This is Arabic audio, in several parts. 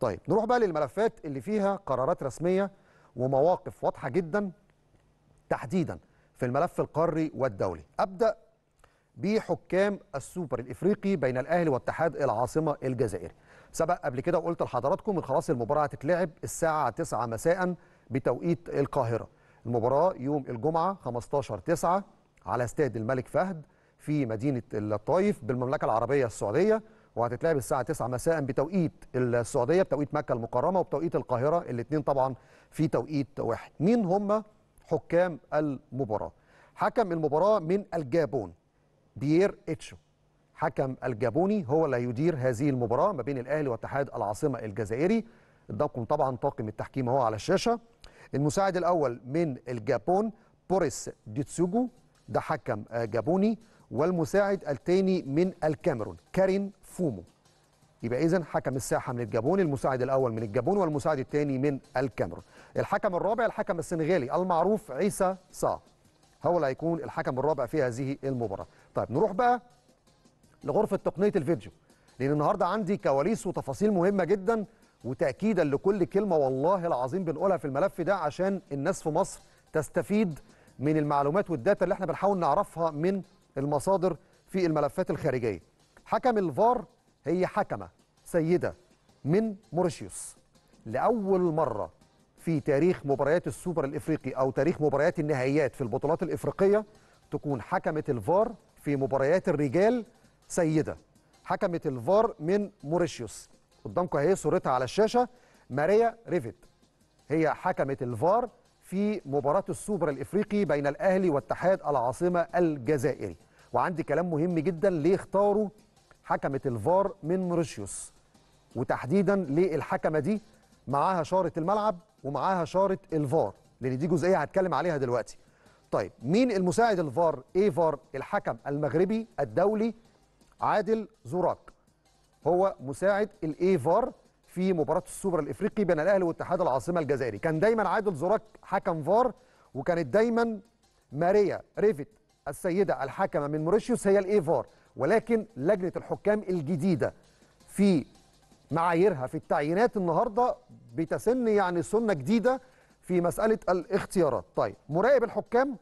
طيب نروح بقى للملفات اللي فيها قرارات رسمية ومواقف واضحة جدا تحديدا في الملف القاري والدولي أبدأ بحكام السوبر الإفريقي بين الأهلي واتحاد العاصمة الجزائري سبق قبل كده وقلت لحضراتكم ان خلاص المباراة هتتلعب الساعة 9 مساء بتوقيت القاهرة المباراة يوم الجمعة 15 9 على استاد الملك فهد في مدينة الطايف بالمملكة العربية السعودية وهتتلعب الساعه 9 مساء بتوقيت السعوديه بتوقيت مكه المكرمه وبتوقيت القاهره الاثنين طبعا في توقيت واحد مين هم حكام المباراه حكم المباراه من الجابون بيير اتشو حكم الجابوني هو اللي هيدير هذه المباراه ما بين الاهلي واتحاد العاصمه الجزائري قدامكم طبعا طاقم التحكيم هو على الشاشه المساعد الاول من الجابون بوريس ديتسوجو ده حكم جابوني والمساعد الثاني من الكاميرون كارين فومو يبقى اذا حكم الساحه من الجابون المساعد الاول من الجابون والمساعد الثاني من الكاميرون الحكم الرابع الحكم السنغالي المعروف عيسى صا هو اللي هيكون الحكم الرابع في هذه المباراه طيب نروح بقى لغرفه تقنيه الفيديو لان النهارده عندي كواليس وتفاصيل مهمه جدا وتاكيدا لكل كلمه والله العظيم بنقولها في الملف ده عشان الناس في مصر تستفيد من المعلومات والداتا اللي احنا بنحاول نعرفها من المصادر في الملفات الخارجية حكم الفار هي حكمة سيدة من موريشيوس لأول مرة في تاريخ مباريات السوبر الإفريقي أو تاريخ مباريات النهائيات في البطولات الإفريقية تكون حكمة الفار في مباريات الرجال سيدة حكمة الفار من موريشيوس قدامكم اهي صورتها على الشاشة ماريا ريفيت هي حكمة الفار في مباراة السوبر الإفريقي بين الأهلي واتحاد العاصمة الجزائري وعندي كلام مهم جدا ليه اختاروا حكمه الفار من موريشيوس وتحديدا للحكمه دي معاها شاره الملعب ومعاها شاره الفار لان دي جزئيه هتكلم عليها دلوقتي طيب مين المساعد الفار ايه فار الحكم المغربي الدولي عادل زوراك هو مساعد الاي فار في مباراه السوبر الافريقي بين الاهلي واتحاد العاصمه الجزائري كان دايما عادل زوراك حكم فار وكانت دايما ماريا ريفت السيدة الحكمة من موريشيوس هي الإيفار ولكن لجنة الحكام الجديدة في معاييرها في التعيينات النهاردة بتسن يعني سنة جديدة في مسألة الاختيارات طيب مراقب الحكام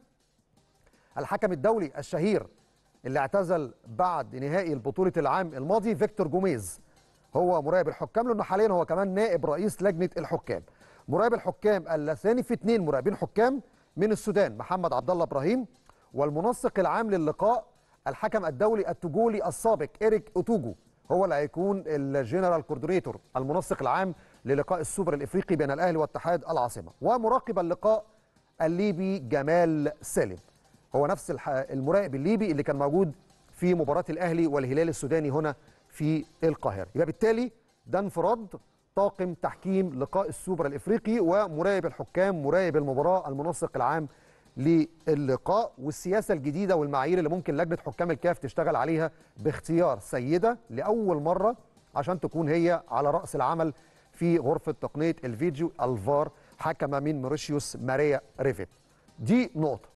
الحكم الدولي الشهير اللي اعتزل بعد نهائي البطولة العام الماضي فيكتور جوميز هو مراقب الحكام لأنه حاليا هو كمان نائب رئيس لجنة الحكام مراقب الحكام اللثاني في اثنين مراقبين حكام من السودان محمد عبد الله ابراهيم والمنسق العام للقاء الحكم الدولي التوجولي السابق إريك أوتوجو هو اللي هيكون الجنرال كوردريتور المنسق العام للقاء السوبر الافريقي بين الاهلي واتحاد العاصمه ومراقب اللقاء الليبي جمال سالم هو نفس المراقب الليبي اللي كان موجود في مباراه الاهلي والهلال السوداني هنا في القاهره يبقى بالتالي ده انفراد طاقم تحكيم لقاء السوبر الافريقي ومراقب الحكام مراقب المباراه المنسق العام للقاء والسياسة الجديدة والمعايير اللي ممكن لجنة حكام الكاف تشتغل عليها باختيار سيدة لأول مرة عشان تكون هي على رأس العمل في غرفة تقنية الفيديو الفار حكم من موريشيوس ماريا ريفيت دي نقطة